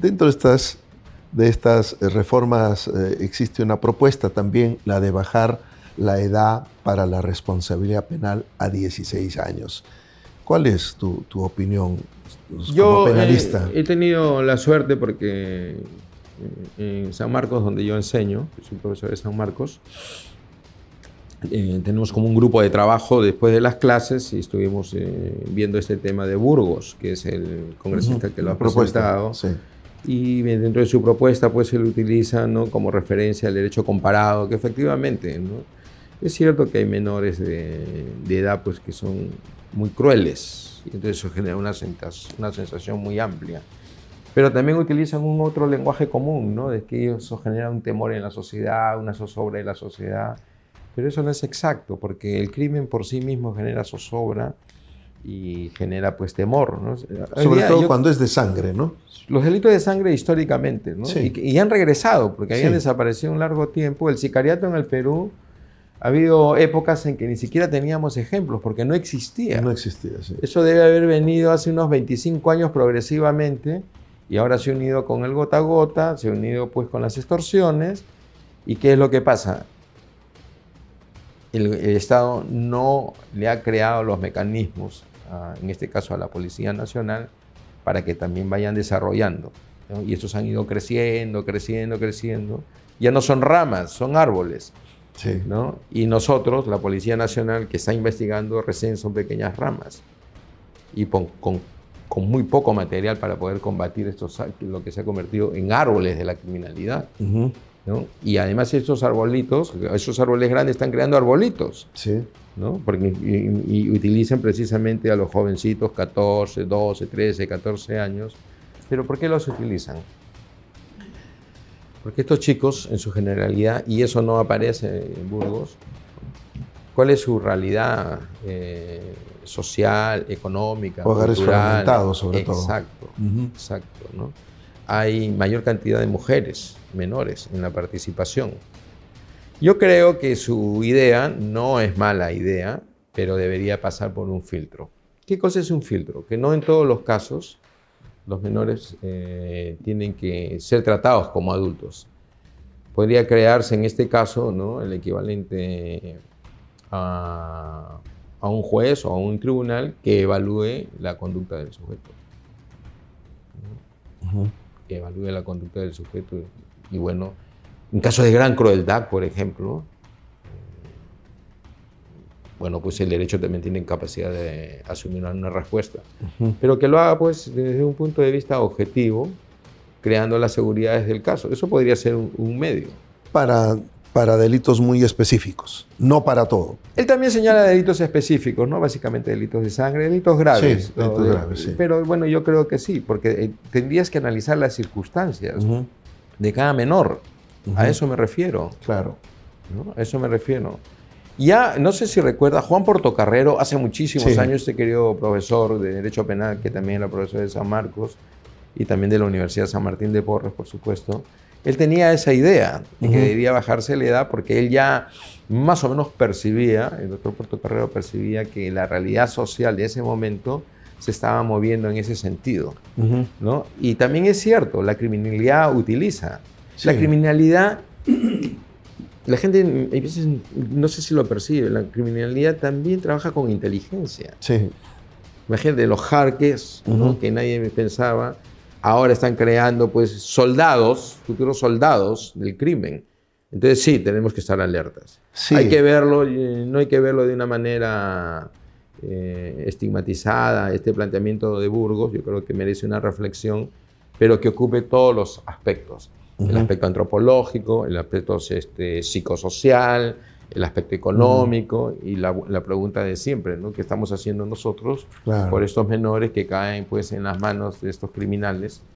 Dentro de estas, de estas eh, reformas eh, existe una propuesta también, la de bajar la edad para la responsabilidad penal a 16 años. ¿Cuál es tu, opinión pues, como eh, penalista? he tenido la suerte porque en San Marcos, donde yo enseño, soy profesor de San Marcos, tenemos como un grupo de trabajo después de las clases y estuvimos viendo este tema de Burgos, que es el congresista que lo ha propuesto. Sí y dentro de su propuesta pues le utiliza ¿no? como referencia el derecho comparado, que efectivamente ¿no? es cierto que hay menores de, edad pues que son muy crueles, y entonces eso genera una, sensación, una sensación muy amplia. Pero también utilizan un otro lenguaje común, ¿no? de que eso genera un temor en la sociedad, una zozobra en la sociedad, pero eso no es exacto, porque el crimen por sí mismo genera zozobra, y genera pues temor. Sobre todo cuando es de sangre, ¿no? Los delitos de sangre históricamente, Y, han regresado, porque habían desaparecido un largo tiempo. El sicariato en el Perú, ha habido épocas en que ni siquiera teníamos ejemplos, porque no existía. No existía, Eso debe haber venido hace unos 25 años progresivamente, y ahora se ha unido con el gota a gota, se ha unido pues con las extorsiones, y ¿qué es lo que pasa? el, el Estado no le ha creado los mecanismos en este caso a la Policía Nacional, para que también vayan desarrollando. Y estos han ido creciendo, creciendo, creciendo. Ya no son ramas, son árboles. ¿no? Y nosotros, la Policía Nacional, que está investigando recién son pequeñas ramas. Y con, con, muy poco material para poder combatir estos, lo que se ha convertido en árboles de la criminalidad. Uh y además esos arbolitos, esos árboles grandes están creando arbolitos, sí. ¿no? Porque, y, utilizan precisamente a los jovencitos 14, 12, 13, 14 años. Pero ¿por qué los utilizan? Porque estos chicos, en su generalidad, y eso no aparece en Burgos, ¿cuál es su realidad eh, social, económica, Hogares cultural? fragmentados, sobre todo. Exacto, exacto, ¿no? hay mayor cantidad de mujeres menores en la participación. Yo creo que su idea no es mala idea, pero debería pasar por un filtro. ¿Qué cosa es un filtro? Que no en todos los casos los menores eh, tienen que ser tratados como adultos. Podría crearse en este caso ¿no? el equivalente a, un juez o a un tribunal que evalúe la conducta del sujeto que evalúe la conducta del sujeto. Y bueno, en caso de gran crueldad, por ejemplo, eh, bueno, pues el derecho también tiene capacidad de asumir una respuesta. Pero que lo haga, pues, desde un punto de vista objetivo, creando las seguridades del caso. Eso podría ser un, un medio. Para para delitos muy específicos, no para todo. Él también señala delitos específicos, ¿no? Básicamente delitos de sangre, delitos graves. Sí, delitos eh, graves, sí. Pero bueno, yo creo que sí, porque eh, tendrías que analizar las circunstancias de cada menor. A eso me refiero. Claro. ¿no? A eso me refiero. Ya, no sé si recuerda, Juan Portocarrero, hace muchísimos años, este querido profesor de Derecho Penal, que también era profesor de San Marcos y también de la Universidad San Martín de Porres, por supuesto, él tenía esa idea de que debía bajarse la edad porque él ya más o menos percibía, el doctor Puerto Carrero percibía que la realidad social de ese momento se estaba moviendo en ese sentido. ¿no? Y también es cierto, la criminalidad utiliza. La criminalidad, la gente no sé si lo percibe, la criminalidad también trabaja con inteligencia. Imagínate los jarques que nadie pensaba, ahora están creando pues soldados, futuros soldados del crimen. Entonces sí, tenemos que estar alertas. Hay que verlo, no hay que verlo de una manera eh, estigmatizada. Este planteamiento de Burgos yo creo que merece una reflexión, pero que ocupe todos los aspectos. El aspecto antropológico, el aspecto este, psicosocial, el aspecto económico y la, la, pregunta de siempre, ¿no? ¿Qué estamos haciendo nosotros por estos menores que caen pues en las manos de estos criminales